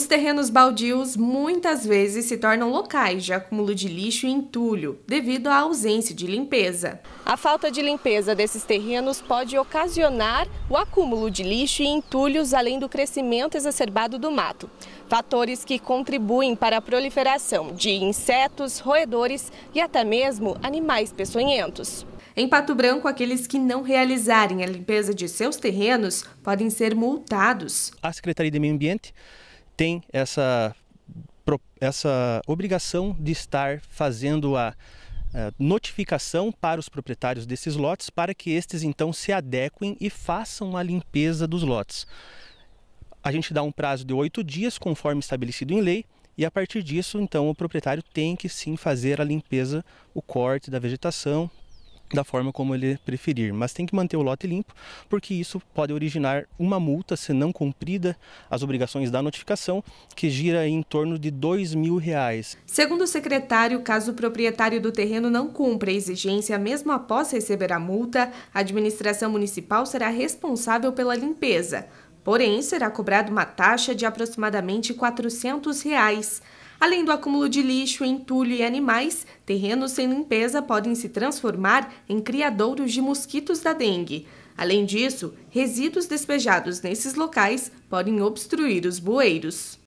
Os terrenos baldios muitas vezes se tornam locais de acúmulo de lixo e entulho, devido à ausência de limpeza. A falta de limpeza desses terrenos pode ocasionar o acúmulo de lixo e entulhos, além do crescimento exacerbado do mato. Fatores que contribuem para a proliferação de insetos, roedores e até mesmo animais peçonhentos. Em Pato Branco, aqueles que não realizarem a limpeza de seus terrenos podem ser multados. A Secretaria de Meio Ambiente tem essa, essa obrigação de estar fazendo a eh, notificação para os proprietários desses lotes para que estes então se adequem e façam a limpeza dos lotes. A gente dá um prazo de oito dias, conforme estabelecido em lei, e a partir disso, então, o proprietário tem que sim fazer a limpeza, o corte da vegetação, da forma como ele preferir, mas tem que manter o lote limpo, porque isso pode originar uma multa se não cumprida as obrigações da notificação, que gira em torno de dois mil reais. Segundo o secretário, caso o proprietário do terreno não cumpra a exigência, mesmo após receber a multa, a administração municipal será responsável pela limpeza. Porém, será cobrada uma taxa de aproximadamente R$ 400. Reais. Além do acúmulo de lixo, entulho e animais, terrenos sem limpeza podem se transformar em criadouros de mosquitos da dengue. Além disso, resíduos despejados nesses locais podem obstruir os bueiros.